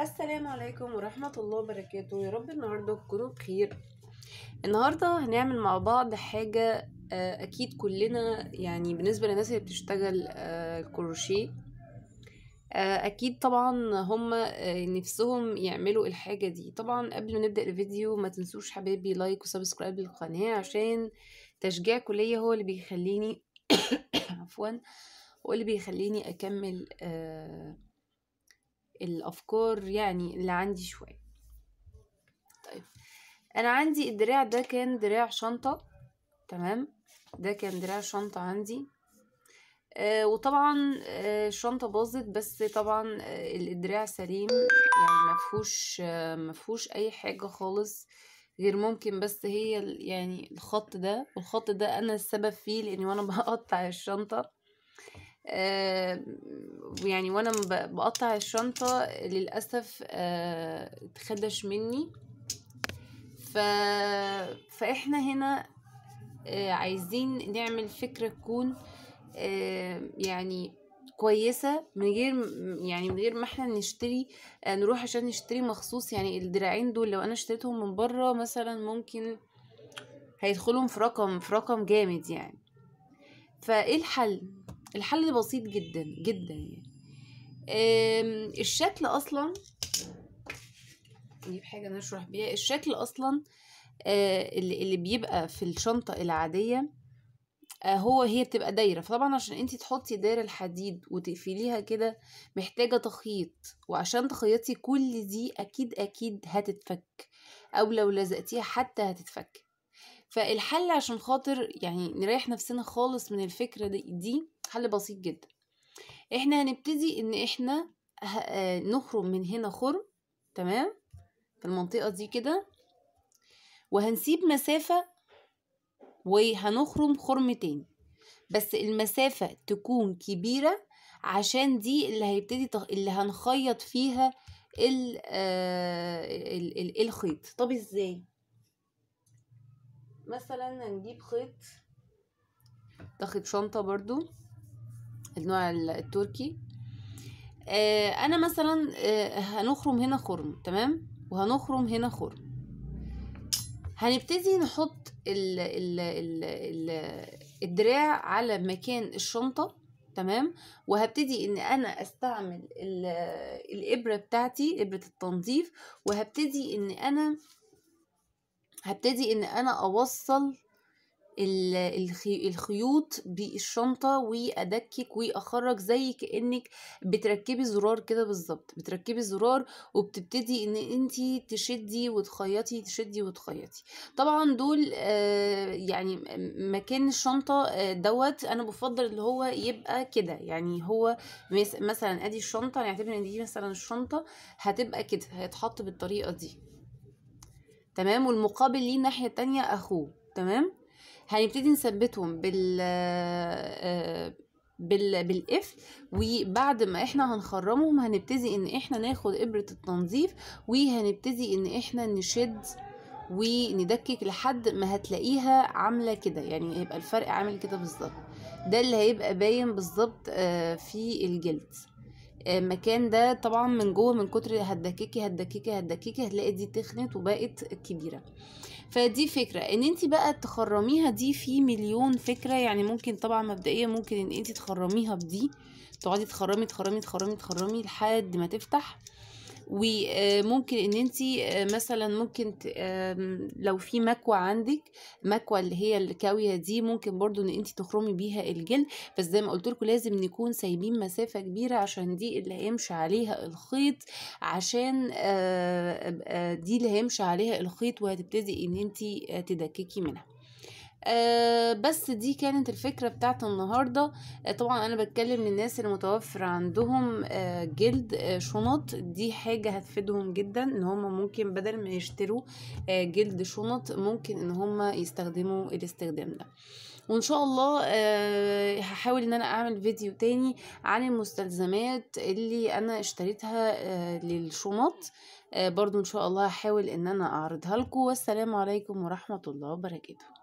السلام عليكم ورحمة الله وبركاته يا رب النهاردة تكونوا بخير النهاردة هنعمل مع بعض حاجة آه، أكيد كلنا يعني بالنسبة للناس اللي بتشتغل آه، كروشيه آه، أكيد طبعا هم نفسهم يعملوا الحاجة دي طبعا قبل ما نبدأ الفيديو ما تنسوش حبايبي لايك وسبسكرايب للقناة عشان تشجيع كلية هو اللي بيخليني عفوا هو اللي بيخليني أكمل آه الافكار يعني اللي عندي شويه طيب انا عندي الدراع ده كان دراع شنطه تمام ده كان دراع شنطه عندي آه وطبعا آه الشنطه باظت بس طبعا آه الدراع سليم يعني مفهوش آه مفهوش اي حاجه خالص غير ممكن بس هي يعني الخط ده والخط ده انا السبب فيه لاني وانا بقطع الشنطه ويعني آه، وانا بقطع الشنطه للاسف آه، اتخدش مني ف... فاحنا هنا آه، عايزين نعمل فكره تكون يعني كويسه من غير يعني من غير ما احنا نشتري نروح عشان نشتري مخصوص يعني الدراعين دول لو انا اشتريتهم من بره مثلا ممكن هيدخلهم في رقم في رقم جامد يعني فايه الحل الحل بسيط جدا جدا يعني الشكل اصلا نجيب حاجه نشرح بيها الشكل اصلا آه، اللي, اللي بيبقى في الشنطه العاديه آه، هو هي بتبقى دايره فطبعا عشان انت تحطي دايره الحديد وتقفليها كده محتاجه تخيط وعشان تخيطي كل دي اكيد اكيد هتتفك او لو لزقتيها حتى هتتفك فالحل عشان خاطر يعني نريح نفسنا خالص من الفكره دي, دي حل بسيط جدا احنا هنبتدي ان احنا آه، نخرم من هنا خرم تمام في المنطقة دي كده وهنسيب مسافة وهنخرم خرم تاني بس المسافة تكون كبيرة عشان دي اللي هيبتدي تخ... اللي هنخيط فيها ال... آه، ال... ال... الخيط طب ازاي مثلا هنجيب خيط ده خيط شنطة برضو النوع التركي آه، انا مثلا آه، هنخرم هنا خرم تمام وهنخرم هنا خرم هنبتدي نحط ال ال ال الـ الدراع على مكان الشنطة تمام وهبتدي ان انا استعمل الابرة بتاعتي ابرة التنظيف وهبتدي ان انا هبتدي ان انا اوصل الخيوط بالشنطة وأدكك وأخرج زي كأنك بتركبي زرار كده بالظبط بتركبي زرار وبتبتدي ان انتي تشدي وتخيطي تشدي وتخيطي طبعا دول آه، يعني مكان الشنطة آه، دوت انا بفضل اللي هو يبقى كده يعني هو مثلا ادي الشنطة نعتبر ان دي مثلا الشنطة هتبقى كده هيتحط بالطريقة دي تمام والمقابل ليه الناحية التانية اخوه تمام هنبتدي نثبتهم بال آه، بال بالقفل وبعد ما احنا هنخرمهم هنبتدي ان احنا ناخد ابره التنظيف وهنبتدي ان احنا نشد وندكك لحد ما هتلاقيها عامله كده يعني هيبقى الفرق عامل كده بالظبط ده اللي هيبقى باين بالظبط آه، في الجلد المكان ده طبعا من جوه من كتر هتدككي هتدككي هتدككي هتلاقي دي تخنت وبقت كبيره فدي فكره ان انت بقى تخرميها دي في مليون فكره يعني ممكن طبعا مبدئيا ممكن ان انت تخرميها بدي تقعدي تخرمي تخرمي تخرمي تخرمي لحد ما تفتح وممكن آه، ان انت آه، مثلا ممكن لو في مكوى عندك مكوى اللي هي الكاويه دي ممكن برضو ان انت تخرمي بيها الجلد بس زي ما قلت لكم لازم نكون سايبين مسافه كبيره عشان دي اللي هيمشي عليها الخيط عشان آه، دي اللي هيمشي عليها الخيط وهتبتدي ان انت تدككي منها آه بس دي كانت الفكرة بتاعت النهاردة آه طبعا انا بتكلم للناس اللي متوفر عندهم آه جلد آه شنط دي حاجة هتفيدهم جدا ان هما ممكن بدل ما يشتروا آه جلد شنط ممكن ان هما يستخدموا الاستخدام ده وان شاء الله أه هحاول ان انا اعمل فيديو تاني عن المستلزمات اللي انا اشتريتها أه للشنط أه برضو ان شاء الله هحاول ان انا اعرضها لكم والسلام عليكم ورحمة الله وبركاته